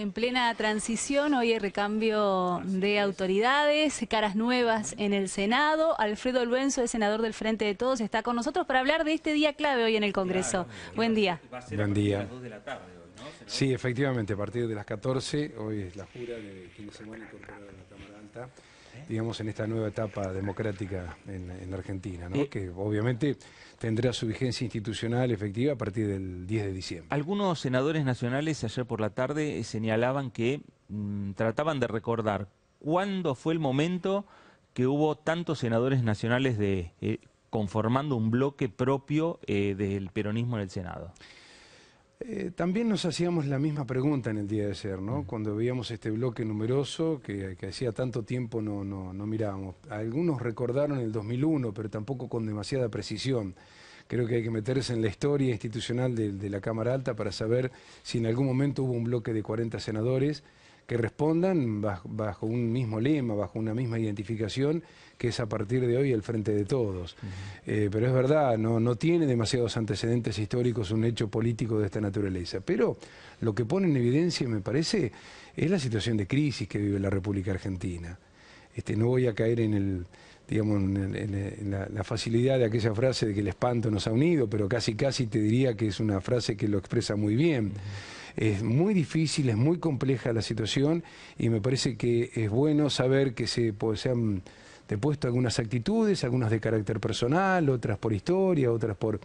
En plena transición, hoy hay recambio de autoridades, caras nuevas en el Senado. Alfredo Luenzo, el senador del Frente de Todos, está con nosotros para hablar de este día clave hoy en el Congreso. Buen día. Buen día. Sí, efectivamente, a partir de las 14, hoy es la jura de quince se mueve la Cámara Alta digamos, en esta nueva etapa democrática en, Argentina, eh, que obviamente tendrá su vigencia institucional efectiva a partir del 10 de diciembre. Algunos senadores nacionales ayer por la tarde señalaban que mm, trataban de recordar cuándo fue el momento que hubo tantos senadores nacionales de, eh, conformando un bloque propio eh, del peronismo en el Senado. Eh, también nos hacíamos la misma pregunta en el día de ayer, mm. Cuando veíamos este bloque numeroso que, hacía tanto tiempo no, no, no mirábamos. Algunos recordaron el 2001, pero tampoco con demasiada precisión creo que hay que meterse en la historia institucional de, la Cámara Alta para saber si en algún momento hubo un bloque de 40 senadores que respondan bajo, un mismo lema, bajo una misma identificación, que es a partir de hoy el frente de todos. Eh, pero es verdad, no, no tiene demasiados antecedentes históricos un hecho político de esta naturaleza. Pero lo que pone en evidencia, me parece, es la situación de crisis que vive la República Argentina. Este, no voy a caer en el digamos, la, facilidad de aquella frase de que el espanto nos ha unido, pero casi casi te diría que es una frase que lo expresa muy bien. Es muy difícil, es muy compleja la situación y me parece que es bueno saber que se, pues, han depuesto algunas actitudes, algunas de carácter personal, otras por historia, otras por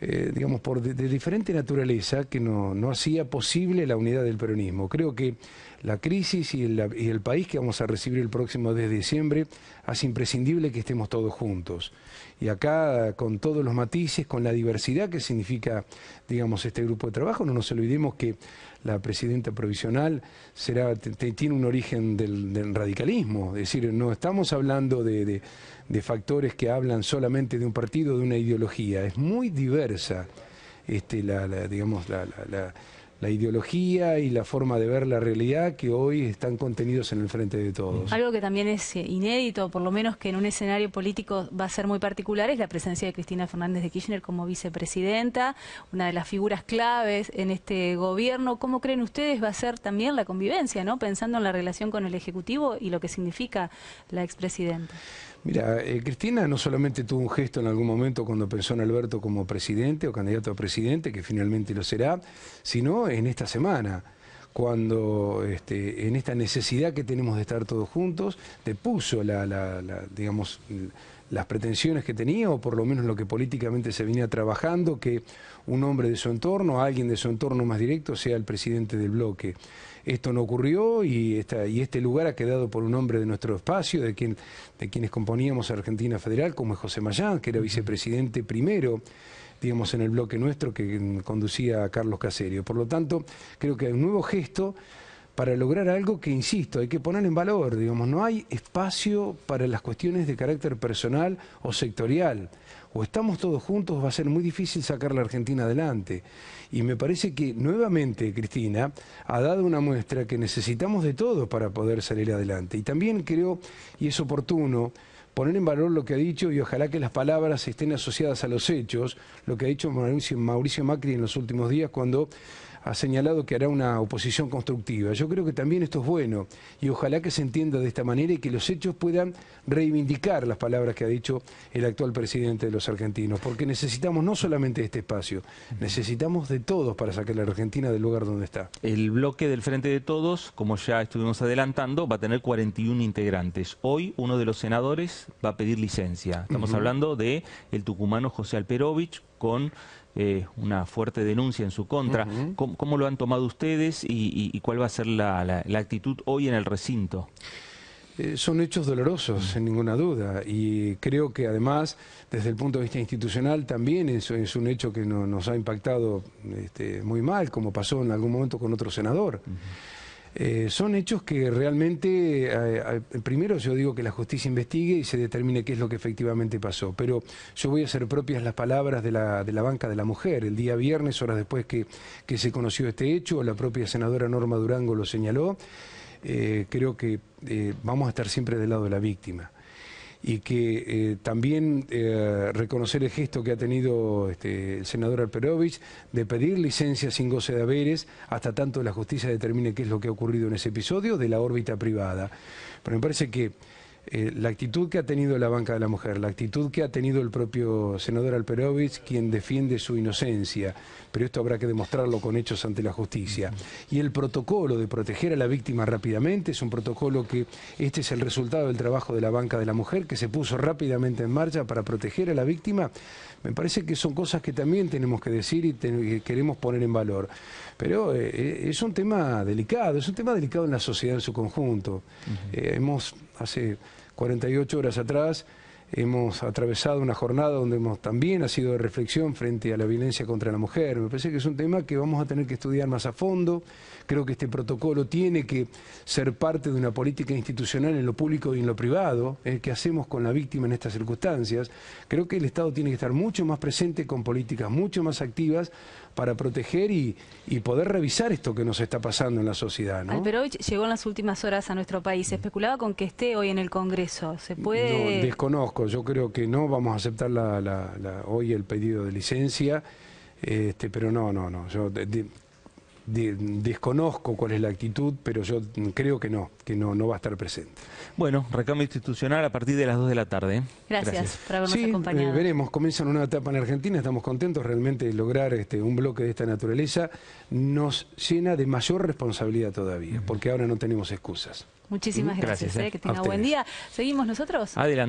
eh, digamos, por de, diferente naturaleza que no, hacía posible la unidad del peronismo. Creo que la crisis y el, país que vamos a recibir el próximo 10 de diciembre hace imprescindible que estemos todos juntos. Y acá, con todos los matices, con la diversidad que significa, digamos, este grupo de trabajo, no nos olvidemos que la presidenta provisional será, tiene un origen del, radicalismo. Es decir, no estamos hablando de, de factores que hablan solamente de un partido, de una ideología. Es muy diverso este, la, la digamos, la, ideología y la forma de ver la realidad que hoy están contenidos en el frente de todos. Algo que también es eh, inédito, por lo menos que en un escenario político va a ser muy particular, es la presencia de Cristina Fernández de Kirchner como vicepresidenta, una de las figuras claves en este gobierno. ¿Cómo creen ustedes va a ser también la convivencia, no pensando en la relación con el Ejecutivo y lo que significa la expresidenta? Mira, eh, Cristina no solamente tuvo un gesto en algún momento cuando pensó en Alberto como presidente o candidato a presidente, que finalmente lo será, sino en esta semana cuando este, en esta necesidad que tenemos de estar todos juntos, te puso la, la digamos, las pretensiones que tenía, o por lo menos lo que políticamente se venía trabajando, que un hombre de su entorno, alguien de su entorno más directo, sea el presidente del bloque. Esto no ocurrió y, y este lugar ha quedado por un hombre de nuestro espacio, de, quien, de quienes componíamos Argentina Federal, como es José Mayán, que era vicepresidente primero digamos, en el bloque nuestro que conducía a Carlos Caserio. Por lo tanto, creo que hay un nuevo gesto para lograr algo que, insisto, hay que poner en valor, digamos, no hay espacio para las cuestiones de carácter personal o sectorial. O estamos todos juntos, va a ser muy difícil sacar la Argentina adelante. Y me parece que nuevamente Cristina ha dado una muestra que necesitamos de todo para poder salir adelante. Y también creo, y es oportuno, poner en valor lo que ha dicho y ojalá que las palabras estén asociadas a los hechos, lo que ha dicho Mauricio Macri en los últimos días cuando ha señalado que hará una oposición constructiva. Yo creo que también esto es bueno y ojalá que se entienda de esta manera y que los hechos puedan reivindicar las palabras que ha dicho el actual presidente de los argentinos, porque necesitamos no solamente este espacio, necesitamos de todos para sacar a la Argentina del lugar donde está. El bloque del Frente de Todos, como ya estuvimos adelantando, va a tener 41 integrantes. Hoy uno de los senadores va a pedir licencia. Estamos hablando de el tucumano José Alperovich, con eh, una fuerte denuncia en su contra. ¿Cómo, lo han tomado ustedes y, cuál va a ser la, actitud hoy en el recinto? Eh, son hechos dolorosos, sin ninguna duda, y creo que además, desde el punto de vista institucional, también eso es un hecho que nos ha impactado este, muy mal, como pasó en algún momento con otro senador. Eh, son hechos que realmente, eh, eh, primero yo digo que la justicia investigue y se determine qué es lo que efectivamente pasó, pero yo voy a hacer propias las palabras de la, banca de la mujer. El día viernes, horas después que, se conoció este hecho, la propia senadora Norma Durango lo señaló, creo que vamos a estar siempre del lado de la víctima y que eh, también eh, reconocer el gesto que ha tenido este, el senador Alperovich de pedir licencia sin goce de haberes hasta tanto la justicia determine qué es lo que ha ocurrido en ese episodio de la órbita privada. Pero me parece que eh, la actitud que ha tenido la banca de la mujer, la actitud que ha tenido el propio senador Alperovich, quien defiende su inocencia, pero esto habrá que demostrarlo con hechos ante la justicia. Y el protocolo de proteger a la víctima rápidamente es un protocolo que este es el resultado del trabajo de la banca de la mujer, que se puso rápidamente en marcha para proteger a la víctima. Me parece que son cosas que también tenemos que decir y queremos poner en valor. Pero eh, eh, es un tema delicado, es un tema delicado en la sociedad en su conjunto. hemos hace 48 horas atrás Hemos atravesado una jornada donde hemos, también ha sido de reflexión frente a la violencia contra la mujer. Me parece que es un tema que vamos a tener que estudiar más a fondo. Creo que este protocolo tiene que ser parte de una política institucional en lo público y en lo privado, el eh, que hacemos con la víctima en estas circunstancias. Creo que el Estado tiene que estar mucho más presente con políticas mucho más activas para proteger y, poder revisar esto que nos está pasando en la sociedad. ¿no? Alperovich llegó en las últimas horas a nuestro país. Se especulaba con que esté hoy en el Congreso. ¿Se puede...? desconozco yo creo que no, vamos a aceptar hoy el pedido de licencia, este, pero no, no, no, yo desconozco cuál es la actitud, pero yo creo que no, que no, no va a estar presente. Bueno, recambio institucional a partir de las 2 de la tarde. ¿eh? Gracias, por habernos eh, acompañado. veremos, comienza una etapa en Argentina, estamos contentos realmente de lograr este, un bloque de esta naturaleza, nos llena de mayor responsabilidad todavía, porque ahora no tenemos excusas. Muchísimas gracias, ¿eh? que tenga buen día. ¿Seguimos nosotros? Adelante.